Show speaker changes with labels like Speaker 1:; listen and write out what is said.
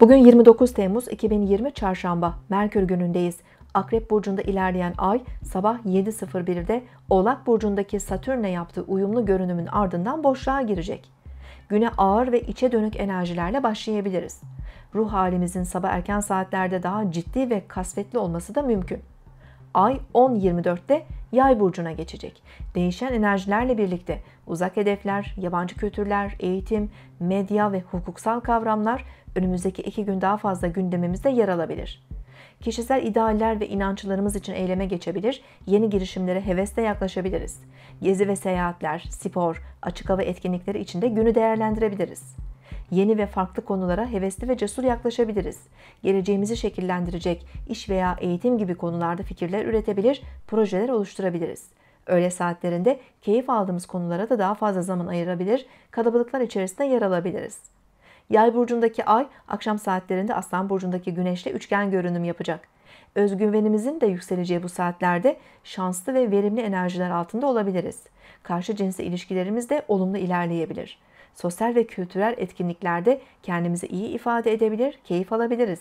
Speaker 1: Bugün 29 Temmuz 2020 Çarşamba Merkür günündeyiz. Akrep burcunda ilerleyen ay sabah 7.01'de Oğlak burcundaki Satürn'le yaptığı uyumlu görünümün ardından boşluğa girecek. Güne ağır ve içe dönük enerjilerle başlayabiliriz. Ruh halimizin sabah erken saatlerde daha ciddi ve kasvetli olması da mümkün. Ay 10.24'te Yay burcuna geçecek. Değişen enerjilerle birlikte uzak hedefler, yabancı kültürler, eğitim, medya ve hukuksal kavramlar önümüzdeki iki gün daha fazla gündemimizde yer alabilir. Kişisel idealler ve inançlarımız için eyleme geçebilir, yeni girişimlere hevesle yaklaşabiliriz. Gezi ve seyahatler, spor, açık hava etkinlikleri için de günü değerlendirebiliriz. Yeni ve farklı konulara hevesli ve cesur yaklaşabiliriz. Geleceğimizi şekillendirecek iş veya eğitim gibi konularda fikirler üretebilir, projeler oluşturabiliriz. Öğle saatlerinde keyif aldığımız konulara da daha fazla zaman ayırabilir, kalabalıklar içerisinde yer alabiliriz. Yay burcundaki ay akşam saatlerinde Aslan burcundaki güneşle üçgen görünüm yapacak. Özgüvenimizin de yükseleceği bu saatlerde şanslı ve verimli enerjiler altında olabiliriz. Karşı cinsle ilişkilerimiz de olumlu ilerleyebilir sosyal ve kültürel etkinliklerde kendimizi iyi ifade edebilir, keyif alabiliriz.